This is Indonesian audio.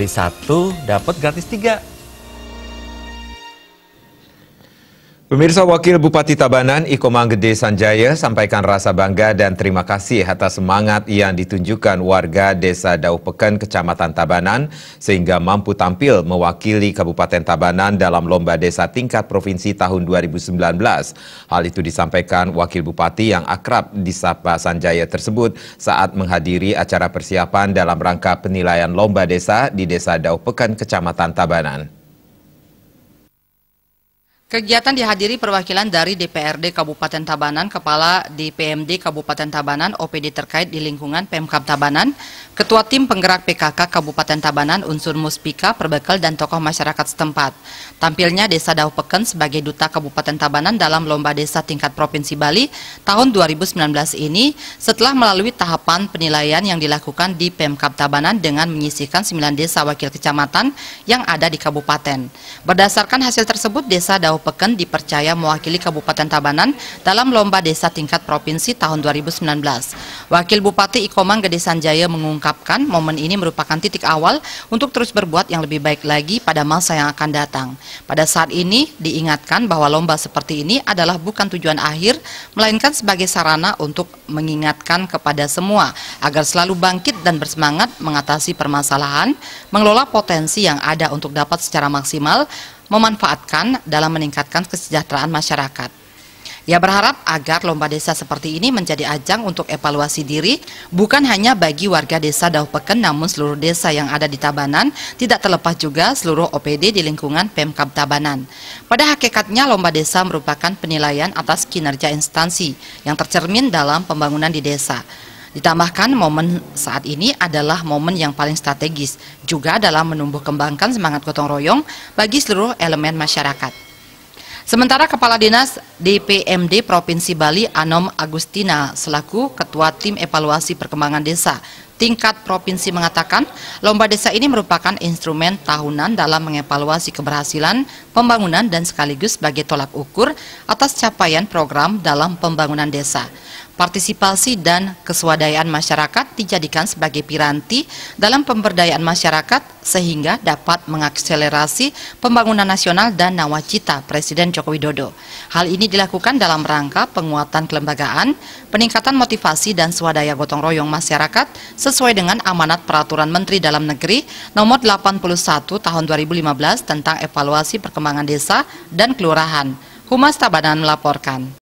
beli satu dapat gratis tiga Pemirsa Wakil Bupati Tabanan Iko Manggede Sanjaya sampaikan rasa bangga dan terima kasih atas semangat yang ditunjukkan warga Desa Daupeken, Kecamatan Tabanan sehingga mampu tampil mewakili Kabupaten Tabanan dalam Lomba Desa Tingkat Provinsi tahun 2019. Hal itu disampaikan Wakil Bupati yang akrab di Sapa Sanjaya tersebut saat menghadiri acara persiapan dalam rangka penilaian Lomba Desa di Desa Daupeken, Kecamatan Tabanan. Kegiatan dihadiri perwakilan dari DPRD Kabupaten Tabanan, Kepala DPMD Kabupaten Tabanan, OPD terkait di lingkungan Pemkab Tabanan, Ketua Tim Penggerak PKK Kabupaten Tabanan, unsur Muspika, Perbekel, dan tokoh masyarakat setempat. Tampilnya Desa Daupeken sebagai Duta Kabupaten Tabanan dalam Lomba Desa Tingkat Provinsi Bali tahun 2019 ini setelah melalui tahapan penilaian yang dilakukan di Pemkab Tabanan dengan menyisihkan 9 desa wakil kecamatan yang ada di kabupaten. Berdasarkan hasil tersebut, Desa Dauh Peken dipercaya mewakili Kabupaten Tabanan dalam Lomba Desa Tingkat Provinsi tahun 2019. Wakil Bupati Ikomang Gede Sanjaya mengungkapkan momen ini merupakan titik awal untuk terus berbuat yang lebih baik lagi pada masa yang akan datang. Pada saat ini diingatkan bahwa lomba seperti ini adalah bukan tujuan akhir, melainkan sebagai sarana untuk mengingatkan kepada semua agar selalu bangkit dan bersemangat mengatasi permasalahan, mengelola potensi yang ada untuk dapat secara maksimal memanfaatkan dalam meningkatkan kesejahteraan masyarakat. Ia berharap agar lomba desa seperti ini menjadi ajang untuk evaluasi diri, bukan hanya bagi warga desa Daupeken, namun seluruh desa yang ada di Tabanan, tidak terlepas juga seluruh OPD di lingkungan Pemkab Tabanan. Pada hakikatnya, lomba desa merupakan penilaian atas kinerja instansi yang tercermin dalam pembangunan di desa. Ditambahkan momen saat ini adalah momen yang paling strategis juga dalam menumbuh kembangkan semangat gotong royong bagi seluruh elemen masyarakat. Sementara Kepala Dinas DPMD Provinsi Bali Anom Agustina selaku Ketua Tim Evaluasi Perkembangan Desa tingkat provinsi mengatakan lomba desa ini merupakan instrumen tahunan dalam mengevaluasi keberhasilan pembangunan dan sekaligus sebagai tolak ukur atas capaian program dalam pembangunan desa partisipasi dan keswadayaan masyarakat dijadikan sebagai piranti dalam pemberdayaan masyarakat sehingga dapat mengakselerasi pembangunan nasional dan nawacita Presiden Joko Widodo. Hal ini dilakukan dalam rangka penguatan kelembagaan, peningkatan motivasi dan swadaya gotong royong masyarakat sesuai dengan amanat Peraturan Menteri Dalam Negeri Nomor 81 Tahun 2015 tentang evaluasi perkembangan desa dan kelurahan. Humas Tabanan melaporkan.